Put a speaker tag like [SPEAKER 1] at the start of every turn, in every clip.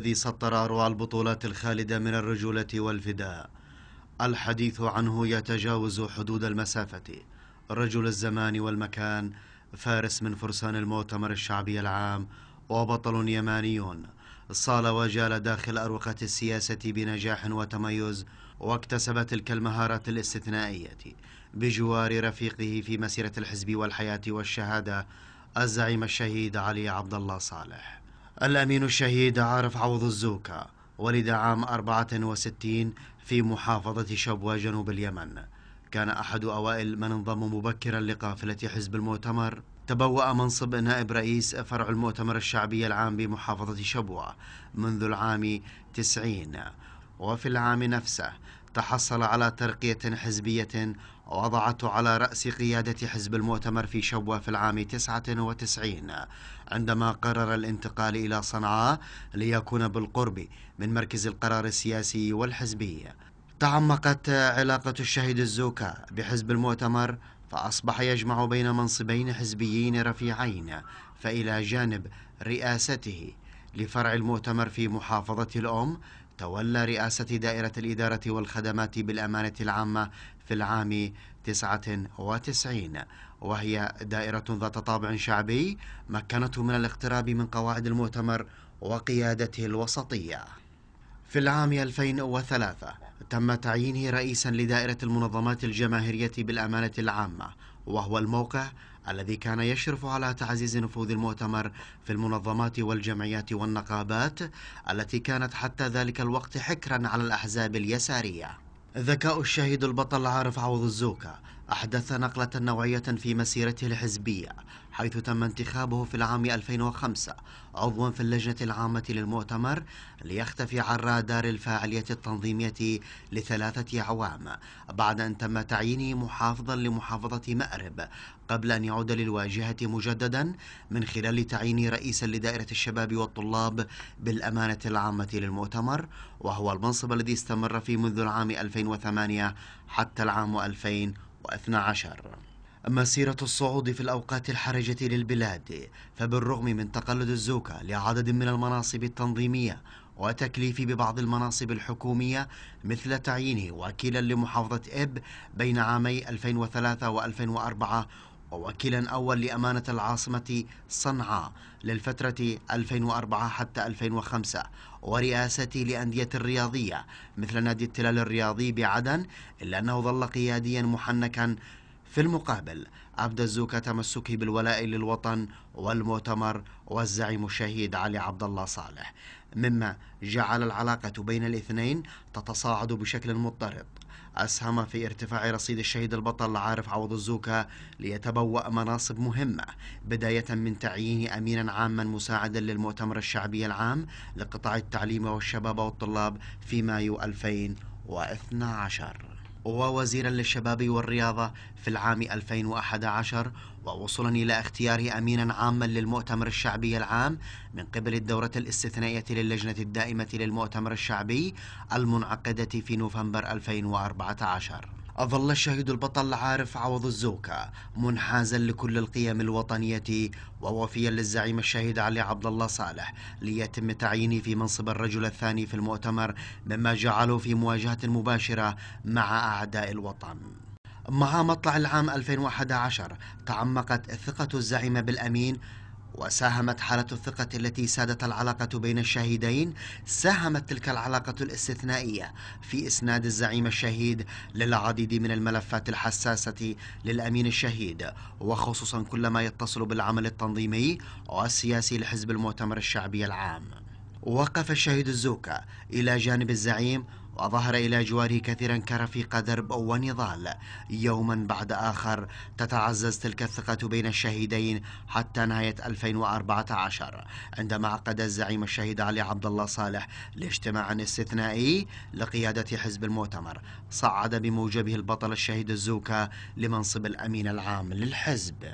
[SPEAKER 1] الذي سطر أروع البطولات الخالدة من الرجولة والفداء الحديث عنه يتجاوز حدود المسافة رجل الزمان والمكان فارس من فرسان المؤتمر الشعبي العام وبطل يماني صال وجال داخل أروقة السياسة بنجاح وتميز واكتسب تلك المهارات الاستثنائية بجوار رفيقه في مسيرة الحزب والحياة والشهادة الزعيم الشهيد علي عبد الله صالح الأمين الشهيد عارف عوض الزوكا ولد عام 64 في محافظة شبوة جنوب اليمن كان أحد أوائل من انضم مبكرا لقافلة حزب المؤتمر تبوأ منصب نائب رئيس فرع المؤتمر الشعبي العام بمحافظة شبوة منذ العام 90 وفي العام نفسه تحصل على ترقية حزبية وضعته على رأس قيادة حزب المؤتمر في شبوة في العام 99 عندما قرر الانتقال إلى صنعاء ليكون بالقرب من مركز القرار السياسي والحزبي تعمقت علاقة الشهيد الزوكا بحزب المؤتمر فأصبح يجمع بين منصبين حزبيين رفيعين فإلى جانب رئاسته لفرع المؤتمر في محافظة الأم تولى رئاسة دائرة الإدارة والخدمات بالأمانة العامة في العام 99 وهي دائرة ذات طابع شعبي مكنته من الاقتراب من قواعد المؤتمر وقيادته الوسطية في العام 2003 تم تعيينه رئيسا لدائرة المنظمات الجماهيرية بالأمانة العامة وهو الموقع الذي كان يشرف على تعزيز نفوذ المؤتمر في المنظمات والجمعيات والنقابات التي كانت حتى ذلك الوقت حكرا على الأحزاب اليسارية ذكاء الشهيد البطل عارف عوض الزوكا أحدث نقلة نوعية في مسيرته الحزبية حيث تم انتخابه في العام 2005 عضوا في اللجنة العامة للمؤتمر ليختفي عن رادار الفاعلية التنظيمية لثلاثة أعوام بعد أن تم تعيينه محافظا لمحافظة مأرب قبل أن يعود للواجهة مجددا من خلال تعيين رئيسا لدائرة الشباب والطلاب بالأمانة العامة للمؤتمر وهو المنصب الذي استمر فيه منذ العام 2008 حتى العام 2008 واثنى عشر أما سيرة الصعود في الأوقات الحرجة للبلاد فبالرغم من تقلد الزوكا لعدد من المناصب التنظيمية وتكليف ببعض المناصب الحكومية مثل تعيينه وكيلا لمحافظة إب بين عامي 2003 و2004 ووكيلا أول لأمانة العاصمة صنعاء للفترة 2004 حتى 2005 ورئاسة لأندية الرياضية مثل نادي التلال الرياضي بعدن إلا أنه ظل قياديا محنكا في المقابل أبدى الزوكة تمسكه بالولاء للوطن والمؤتمر والزعيم الشهيد علي عبد الله صالح مما جعل العلاقة بين الاثنين تتصاعد بشكل مضطرد أسهم في ارتفاع رصيد الشهيد البطل عارف عوض الزوكا ليتبوأ مناصب مهمة بداية من تعيينه أمينا عاما مساعدا للمؤتمر الشعبي العام لقطاع التعليم والشباب والطلاب في مايو 2012 ووزيرا للشباب والرياضة في العام 2011 ووصولا إلى اختياره أمينا عاما للمؤتمر الشعبي العام من قبل الدورة الاستثنائية للجنة الدائمة للمؤتمر الشعبي المنعقدة في نوفمبر 2014 أظل الشهيد البطل عارف عوض الزوكة منحازا لكل القيم الوطنية ووفيا للزعيم الشهيد علي عبد الله صالح ليتم تعيينه في منصب الرجل الثاني في المؤتمر مما جعله في مواجهة مباشرة مع أعداء الوطن مع مطلع العام 2011 تعمقت ثقة الزعيم بالأمين وساهمت حالة الثقة التي سادت العلاقة بين الشهيدين ساهمت تلك العلاقة الاستثنائية في إسناد الزعيم الشهيد للعديد من الملفات الحساسة للأمين الشهيد وخصوصا كل ما يتصل بالعمل التنظيمي والسياسي لحزب المؤتمر الشعبي العام وقف الشهيد الزوكا إلى جانب الزعيم وظهر إلى جواره كثيرا كرفيق درب ونضال يوما بعد آخر تتعزز تلك الثقة بين الشهيدين حتى نهاية 2014 عندما عقد الزعيم الشهيد علي عبد الله صالح لاجتماع استثنائي لقيادة حزب المؤتمر صعد بموجبه البطل الشهيد الزوكا لمنصب الأمين العام للحزب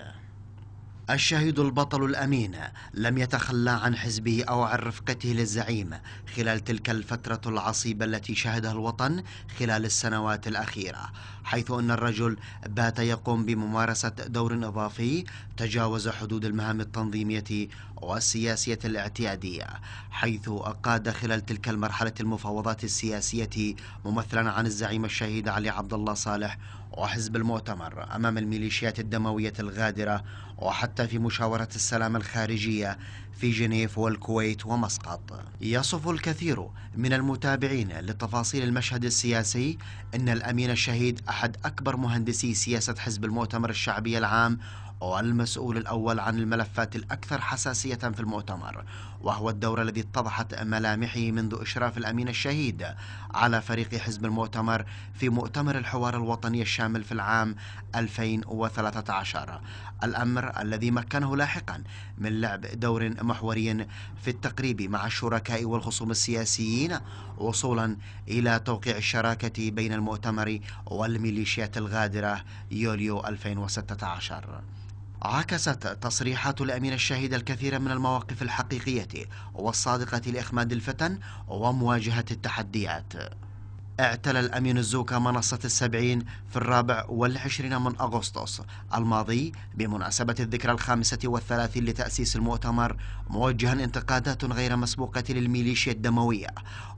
[SPEAKER 1] الشهيد البطل الأمين لم يتخلى عن حزبه أو عن رفقته للزعيم خلال تلك الفترة العصيبة التي شهدها الوطن خلال السنوات الأخيرة حيث أن الرجل بات يقوم بممارسة دور إضافي تجاوز حدود المهام التنظيمية والسياسية الاعتيادية حيث أقاد خلال تلك المرحلة المفاوضات السياسية ممثلا عن الزعيم الشهيد علي عبد الله صالح وحزب المؤتمر أمام الميليشيات الدموية الغادرة وحتى في مشاورة السلام الخارجية في جنيف والكويت ومسقط يصف الكثير من المتابعين لتفاصيل المشهد السياسي أن الأمين الشهيد أحد أكبر مهندسي سياسة حزب المؤتمر الشعبي العام والمسؤول الأول عن الملفات الأكثر حساسية في المؤتمر وهو الدور الذي اتضحت ملامحه منذ إشراف الأمين الشهيد على فريق حزب المؤتمر في مؤتمر الحوار الوطني الشامل في العام 2013 الأمر الذي مكنه لاحقا من لعب دور محوري في التقريب مع الشركاء والخصوم السياسيين وصولا إلى توقيع الشراكة بين المؤتمر والميليشيات الغادرة يوليو 2016 عكست تصريحات الأمين الشهيد الكثير من المواقف الحقيقية والصادقة لإخماد الفتن ومواجهة التحديات اعتلى الأمين الزوكا منصة السبعين في الرابع والعشرين من أغسطس الماضي بمناسبة الذكرى الخامسة والثلاثين لتأسيس المؤتمر موجها انتقادات غير مسبوقة للميليشيا الدموية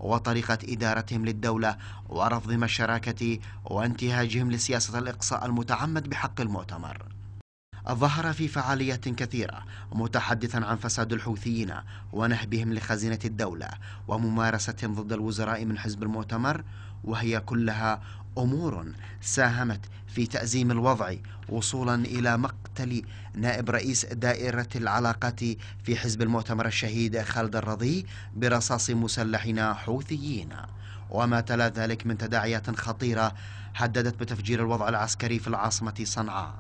[SPEAKER 1] وطريقة إدارتهم للدولة ورفضهم الشراكة وانتهاجهم لسياسة الإقصاء المتعمد بحق المؤتمر ظهر في فعاليات كثيرة متحدثا عن فساد الحوثيين ونهبهم لخزينة الدولة وممارستهم ضد الوزراء من حزب المؤتمر وهي كلها أمور ساهمت في تأزيم الوضع وصولا إلى مقتل نائب رئيس دائرة العلاقات في حزب المؤتمر الشهيد خالد الرضي برصاص مسلحين حوثيين وما تلا ذلك من تداعيات خطيرة هددت بتفجير الوضع العسكري في العاصمة صنعاء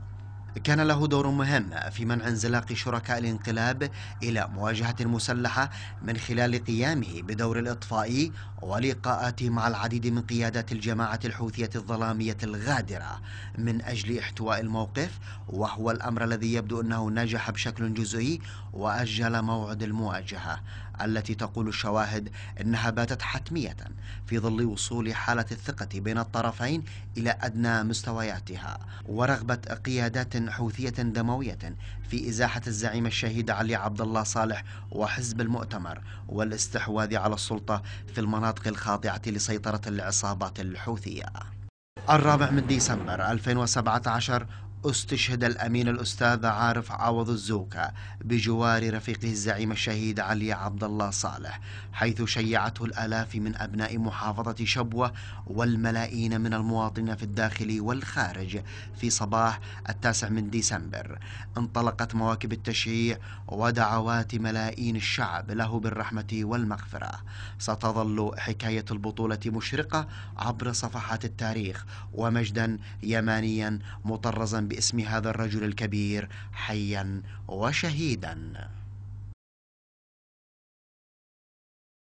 [SPEAKER 1] كان له دور مهم في منع انزلاق شركاء الانقلاب إلى مواجهة مسلحة من خلال قيامه بدور الإطفاء ولقاءاته مع العديد من قيادات الجماعة الحوثية الظلامية الغادرة من أجل إحتواء الموقف وهو الأمر الذي يبدو أنه نجح بشكل جزئي وأجل موعد المواجهة التي تقول الشواهد أنها باتت حتمية في ظل وصول حالة الثقة بين الطرفين إلى أدنى مستوياتها ورغبة قيادات حوثية دموية في إزاحة الزعيم الشهيد علي عبد الله صالح وحزب المؤتمر والاستحواذ على السلطة في المناطق الخاضعة لسيطرة العصابات الحوثية الرابع من ديسمبر 2017 استشهد الأمين الأستاذ عارف عوض الزوكة بجوار رفيقه الزعيم الشهيد علي عبد الله صالح حيث شيعته الآلاف من أبناء محافظة شبوة والملايين من المواطنين في الداخل والخارج في صباح التاسع من ديسمبر انطلقت مواكب التشييع ودعوات ملايين الشعب له بالرحمة والمغفرة ستظل حكاية البطولة مشرقة عبر صفحات التاريخ ومجدا يمانيا مطرزا بإسرائيل باسم هذا الرجل الكبير حيا وشهيدا